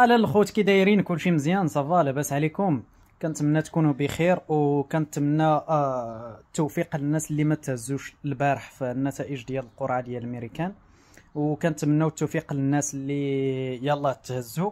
على الخوت كي دايرين كلشي مزيان صافا لاباس عليكم كنتمنى تكونوا بخير وكنتمنى آه التوفيق للناس اللي ما تهزوش البارح في النتائج ديال القرعه ديال الميريكان وكنتمنى التوفيق للناس اللي يلا تهزوا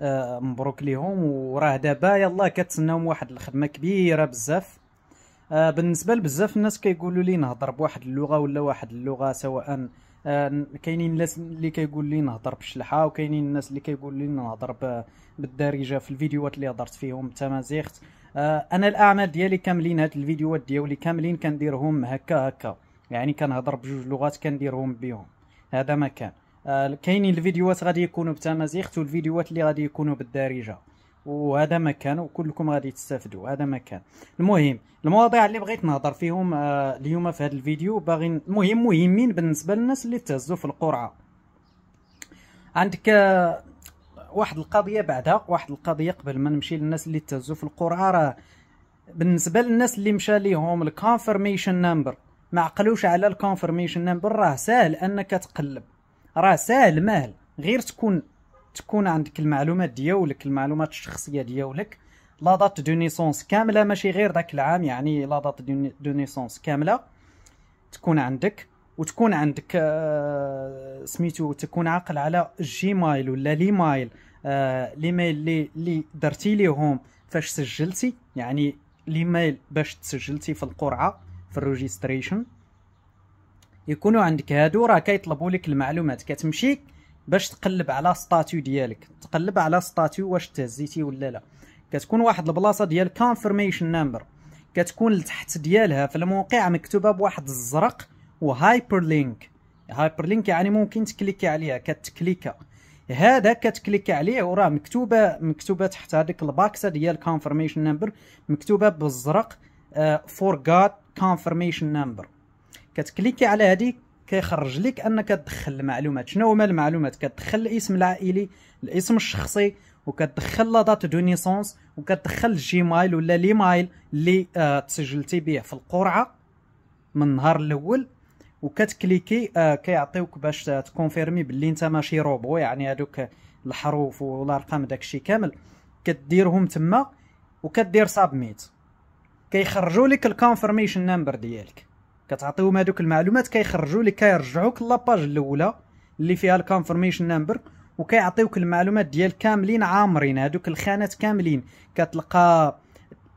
آه مبروك ليهم وراه دابا يلا كتسناهم واحد الخدمه كبيره بزاف آه بالنسبه لبزاف الناس كيقولوا لي نهضر بواحد اللغه ولا واحد اللغه سواء آه، كاينين الناس اللي كيقول لي نهضر بالشلحه وكاينين الناس اللي كيقول لي نهضر بالدارجه في الفيديوهات اللي هضرت فيهم تمازيغت آه، انا الاعمال ديالي كاملين هاد الفيديوهات ديالي كاملين كنديرهم هكا هكا يعني كنهضر بجوج لغات كنديرهم بهم هذا ما كان آه، كاينين الفيديوهات غادي يكونوا بتمازيغت والفيديوهات اللي غادي يكونوا بالدارجه وهذا مكان وكلكم غادي تستافدوا هذا مكان المهم المواضيع اللي بغيت نهضر فيهم آه، اليوم في هذا الفيديو باغي المهم مهمين بالنسبه للناس اللي تهزوا في القرعه عندك آه، واحد القضيه بعدها واحد القضيه قبل ما نمشي للناس اللي تهزوا في القرعه راه بالنسبه للناس اللي مشى ليهم الكونفرميشن نمبر ما عقلوش على الكونفرميشن نمبر راه ساهل انك تقلب راه ساهل مال غير تكون تكون عندك المعلومات ديالك المعلومات الشخصيه ديالك لا دات دو نيسونس كامله ماشي غير داك العام يعني لا دات دو نيسونس كامله تكون عندك وتكون عندك آه سميتو تكون عاقل على جيمايل ولا ليمايل آه ليميل لي لي درتي ليهم فاش سجلتي يعني ليميل باش تسجلتي في القرعه في الريجستريشن يكونوا عندك هادو راه كيطلبوا لك المعلومات كتمشي باش تقلب على ستاتيو ديالك تقلب على ستاتيو واش تهزيتي ولا لا كتكون واحد البلاصه ديال كونفيرميشن نمبر كتكون لتحت ديالها في الموقع مكتوبه بواحد الزرق وهايبر لينك هايبر لينك يعني ممكن تكليكي عليها كتكليكا هذا كتكليك عليه وراه مكتوبه مكتوبه تحت هذيك الباكسه ديال كونفيرميشن نمبر مكتوبه بالزرق فورغات كونفيرميشن نمبر كتكليكي على هذيك كيخرج لك انك تدخل المعلومات شنو هما المعلومات كتدخل الاسم العائلي الاسم الشخصي وكتدخل لا دات دو نيسونس وكتدخل الجيمايل ولا ليمايل اللي آه تسجلتي به في القرعه من النهار الاول وكتكليكي آه كيعطيوك باش تكونفيرمي باللي انت ماشي روبو يعني هذوك الحروف والارقام داكشي كامل كديرهم تما وكدير سابميت كيخرجوا لك الكونفيرميشن نمبر ديالك كتعطيهم هذوك المعلومات كيخرجوا لك كيرجعوك لاباج الاولى اللي فيها الكونفورميشن نمبر وكيعطيوك المعلومات ديال كاملين عامرين هذوك الخانات كاملين كتلقى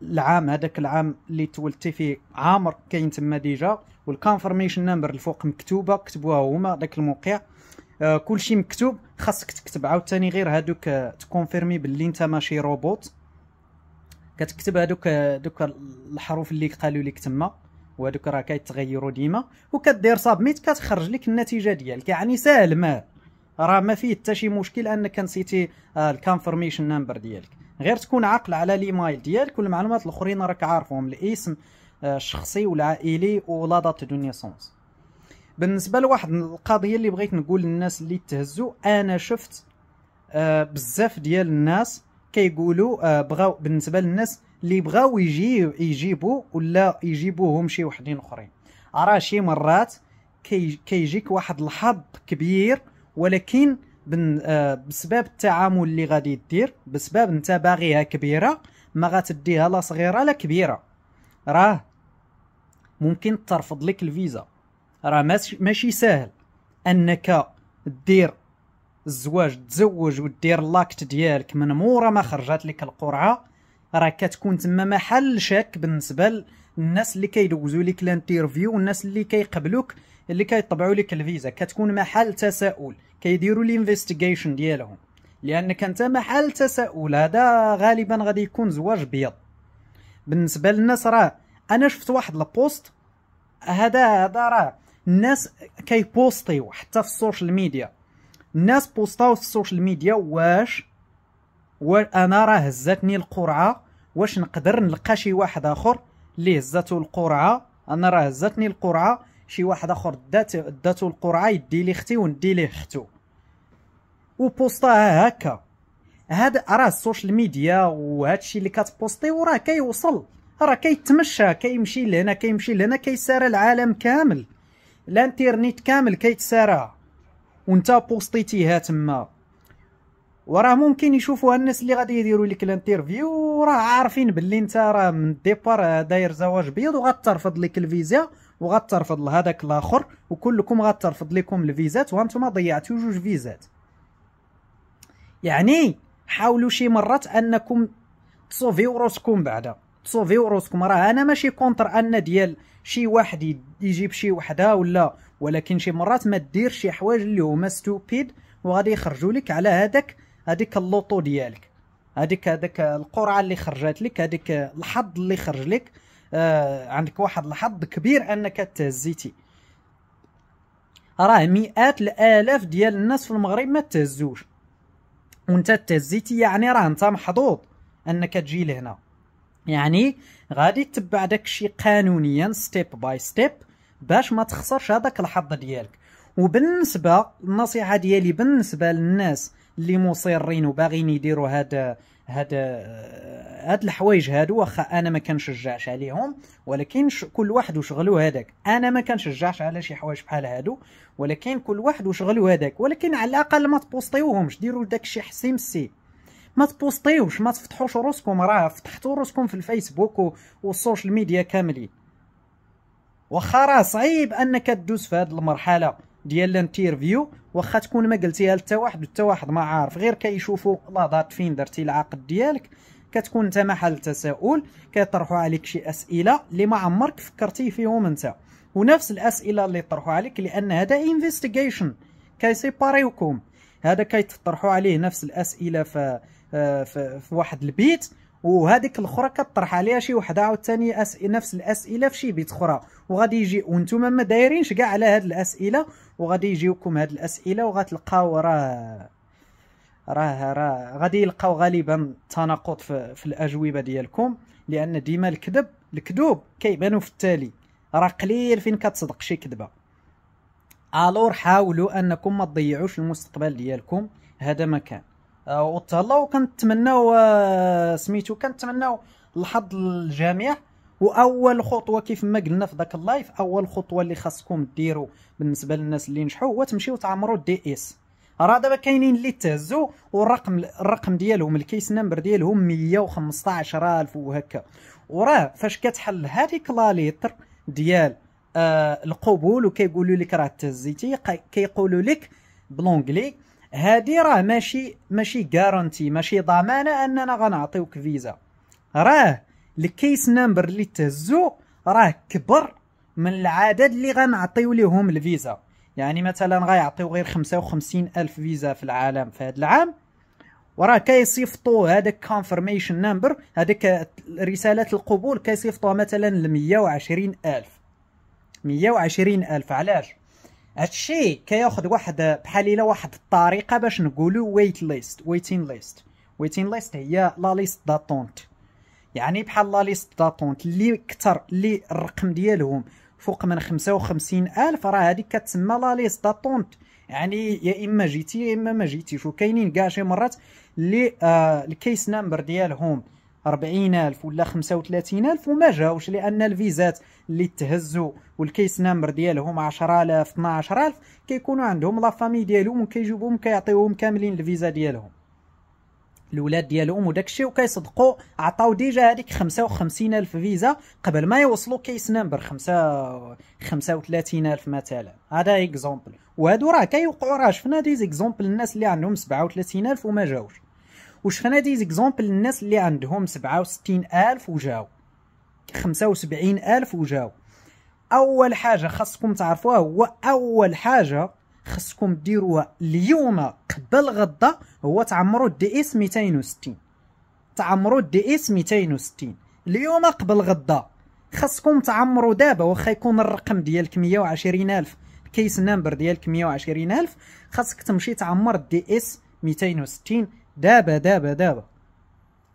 العام هذاك العام اللي تولدتي فيه عامر كاين تما ديجا والكونفرميشن نمبر الفوق مكتوبه كتبوها هما داك الموقع آه كلشي مكتوب خاصك تكتب عاوتاني غير هادوك آه، تكونفيرمي باللي انت ماشي روبوت كتكتب هادوك آه، دوك الحروف اللي قالوا لك تما وهذوك راه كيتغيروا ديما وكدير سابميت كتخرج لك النتيجه ديالك يعني ساهل ما راه ما فيه حتى شي مشكل انك نسيتي آه، الكونفرميشن نمبر ديالك غير تكون عاقل على الايميل ديالك والمعلومات الاخرين راك عارفهم الاسم آه، الشخصي والعائلي ولا دات دو نيسونس بالنسبه لواحد القضيه اللي بغيت نقول للناس اللي تهزوا انا شفت آه، بزاف ديال الناس كيقولوا آه، بغاو بالنسبه للناس اللي بغاو يجي يجيبوا ولا يجيبوهم شي وحدين اخرين راه شي مرات كي كيجيك واحد الحظ كبير ولكن آه، بسبب التعامل اللي غادي دير بسبب انت باغيها كبيره ما غاتديها لا صغيره لا كبيره راه ممكن ترفض لك الفيزا راه ماشي ساهل انك دير الزواج تزوج ودير لاكت ديالك من مورا ما خرجت لك القرعه راه كتكون تما محل شك بالنسبه للناس اللي كيدوزوا لك الانترفيو والناس اللي كيقبلوك اللي كيطبعوا لك الفيزا كتكون محل تساؤل كيديروا الانفستيجيشن ديالهم لانك انت محل تساؤل هذا غالبا غادي يكون زواج بيض بالنسبه للناس راه انا شفت واحد البوست هذا هذا راه الناس كيبوستيو حتى في السوشيال ميديا الناس بوستاو في السوشيال ميديا واش وانا راه هزاتني القرعه واش نقدر نلقى شي واحد اخر اللي هزاتو القرعه انا راه هزاتني القرعه شي واحد اخر دات داتو القرعه يدي لي اختي وندي ليه اختو وبوستاها هكا هاد راه السوشيال ميديا وهادشي اللي كتبوستي وراه كيوصل راه كيتمشى كيمشي لهنا كيمشي لهنا كيسارى العالم كامل الانترنيت كامل كيتسارى وانت بوستيتيها تما وراه ممكن يشوفوها الناس اللي غادي يديروا لك الانترفيو وراه عارفين باللي انت راه من ديبار آه، داير زواج بيض وغترفض لك الفيزا وغترفض لهذاك الاخر وكلكم غترفض لكم الفيزات وانتم ضيعتوا جوج فيزات يعني حاولوا شي مرات انكم تصوفيو روسكم بعدا تصوفيو روسكم راه انا ماشي كونتر ان ديال شي واحد يجيب شي وحده ولا ولكن شي مرات ما دير شي حوايج اللي هما ستوبيد وغادي يخرجوا لك على هذاك هذيك اللوطو ديالك هذيك هذاك القرعه اللي خرجت لك هذيك الحظ اللي خرج لك آه عندك واحد الحظ كبير انك تهزيتي راه مئات الالاف ديال الناس في المغرب ما تهزوش وانت تهزيتي يعني راه انت محظوظ انك تجي لهنا يعني غادي تبع داكشي قانونيا ستيب باي ستيب باش ما تخسرش هذاك الحظ ديالك وبالنسبه النصيحه ديالي بالنسبه للناس اللي مصرين وباغيين يديروا هذا هاد هاد الحوايج هادو واخا انا ما كنشجعش عليهم ولكن كل واحد وشغلو هذاك انا ما كنشجعش على شي حوايج بحال هادو ولكن كل واحد وشغلو هذاك ولكن على الاقل ما تبوسطيوهمش ديروا داكشي حسيمسي ما تبوستيوش ما تفتحوش روسكم راه فتحتوا روسكم في الفيسبوك والسوشيال ميديا كاملين واخا راه صعيب انك تدوز في هذه المرحله ديال الانترفيو واخا تكون ما قلتيها لتا واحد وتا واحد ما عارف غير كيشوفوا لاضات فين درتي العقد ديالك كتكون انت محل تساؤل كيطرحوا عليك شي اسئله اللي ما عمرك فكرتي فيهم انت ونفس الاسئله اللي طرحوا عليك لان هذا انفستيغيشن كيسيباريوكم هذا كيتطرحوا عليه نفس الاسئله في آه، في واحد البيت وهذيك الاخرى كطرح عليها شي وحده عاوتاني أسئلة نفس الاسئله في شي بيت اخرى وغادي يجي وانتم ما دايرينش كاع على هاد الاسئله وغادي يجيوكم هاد الاسئله وغتلقاو راه راه راه غادي يلقاو غالبا تناقض في, في الاجوبه ديالكم لان ديما الكذب الكذوب كيبانوا في التالي راه قليل فين كتصدق شي كذبه الور حاولوا انكم ما تضيعوش المستقبل ديالكم هذا ما كان آه، وتهلاو وكنتمناو آه، سميتو كنتمناو الحظ للجميع واول خطوه كيف ما قلنا في ذاك اللايف اول خطوه اللي خاصكم ديروا بالنسبه للناس اللي نجحوا هو تمشيو تعمروا الدي اس راه دابا كاينين اللي تهزوا والرقم الرقم ديالهم الكيس نمبر ديالهم 115000 وهكا وراه فاش كتحل هذيك لا ليتر ديال آه القبول وكيقولوا لك راه تهزيتي كيقولوا لك بلونجلي هادي راه ماشي ماشي غارونتي ماشي ضمانه اننا غنعطيوك فيزا راه الكيس نمبر اللي تهزو راه كبر من العدد اللي غنعطيو ليهم الفيزا يعني مثلا غيعطيو غير 55 الف فيزا في العالم في هذا العام وراه كيصيفطوا هذاك كونفرميشن نمبر هذيك رساله القبول كيصيفطوها مثلا ل 120 الف 120 الف علاش هادشي كياخد واحد بحال الا واحد الطريقه باش نقولوا ويت ليست ويتين ليست ويتين ليست هي لا ليست داتونت يعني بحال لا ليست داتونت اللي كثر اللي الرقم ديالهم فوق من 55 الف راه هذيك كتسمى لا ليست داتونت يعني يا اما جيتي يا اما ما جيتيش وكاينين كاع شي مرات اللي آه الكيس نمبر ديالهم 40 ألف ولا 35 ألف وما جاوش لان الفيزات اللي تهزوا والكيس نمبر ديالهم 10000 12000 كيكونوا عندهم لا فامي ديالهم كيجيبوهم كيعطيوهم كاملين الفيزا ديالهم الولاد ديالهم وداك الشيء وكيصدقوا عطاو ديجا هذيك 55 ألف فيزا قبل ما يوصلوا كيس نمبر 5 ألف مثلا هذا اكزومبل وهادو راه كيوقعوا راه شفنا دي زيكزومبل الناس اللي عندهم 37 ألف وما جاوش وشفنا زيكزومبل الناس اللي عندهم سبعة وستين ألف وجاو خمسة وسبعين ألف وجاو أول حاجة خاصكم تعرفوها هو أول حاجة خاصكم ديروها اليوم قبل غدا هو تعمروا الدي اس 260 تعمروا الدي اس 260 اليوم قبل غدا خاصكم تعمروا دابا واخا يكون الرقم ديالك 120000 الكيس نمبر ديالك 120000 خاصك تمشي تعمر الدي اس 260 دابا دابا دابا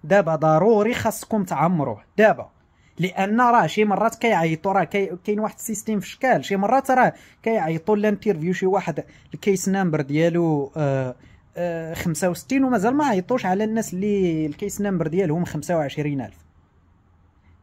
دابا ضروري خاصكم تعمروه دابا لان راه شي مرات كيعيطوا راه كاين واحد السيستيم في شكال شي مرات راه كيعيطوا لانترفيو شي واحد الكيس نمبر ديالو آه آه 65 ومازال ما عيطوش على الناس اللي الكيس نمبر ديالهم 25000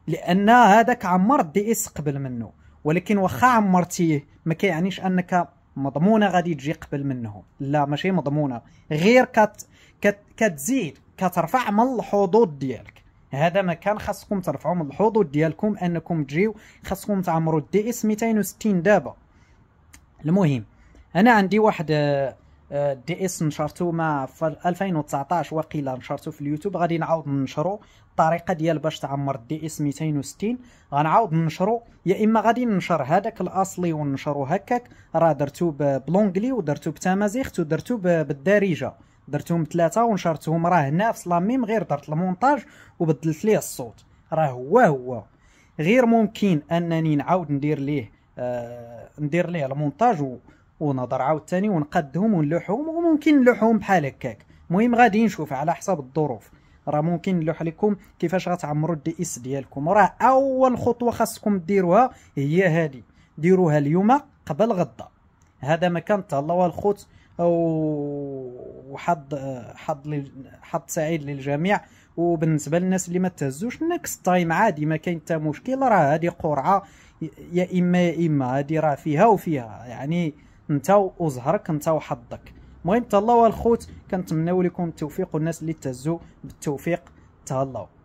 لان هذاك عمر دي اس قبل منه ولكن واخا عمرتيه ما كيعنيش انك مضمونه غادي تجي قبل منهم لا ماشي مضمونه غير كت كت... كتزيد كترفع من الحظوظ ديالك هذا مكان خاصكم ترفعوا من الحظوظ ديالكم انكم تجيو خاصكم تعمروا الدي اس 260 دابا المهم انا عندي واحد الدي آه، اس نشرته مع 2019 وقيلا نشرته في اليوتيوب غادي نعاود ننشرو الطريقه ديال باش تعمر الدي اس 260 غنعاود ننشرو يا اما غادي ننشر هذاك الاصلي وننشرو هكاك راه درتو بلونجلي ودرتو بتمازيغت ودرتو بالدارجه درتهم ثلاثه ونشرتهم راه هنا في صلاميم غير درت المونتاج وبدلت ليه الصوت راه هو هو غير ممكن انني نعاود ندير ليه آه ندير ليه المونتاج و... ونهضر عاوتاني ونقدهم ونلوحهم وممكن نلوحهم بحال هكاك المهم غادي نشوف على حسب الظروف راه ممكن نلوح لكم كيفاش غتعمروا الدي اس ديالكم راه اول خطوه خاصكم ديروها هي هذه ديروها اليوم قبل غدا هذا ما كان تهلاو الخوت او وحظ حظ حظ سعيد للجميع وبالنسبه للناس اللي ما تهزوش نكس تايم عادي ما كاين حتى مشكل راه هذه قرعه يا اما يا اما هذه راه فيها وفيها يعني انت وزهرك انت وحظك المهم تهلاو الخوت كنتمناو لكم التوفيق والناس اللي تهزوا بالتوفيق تهلاو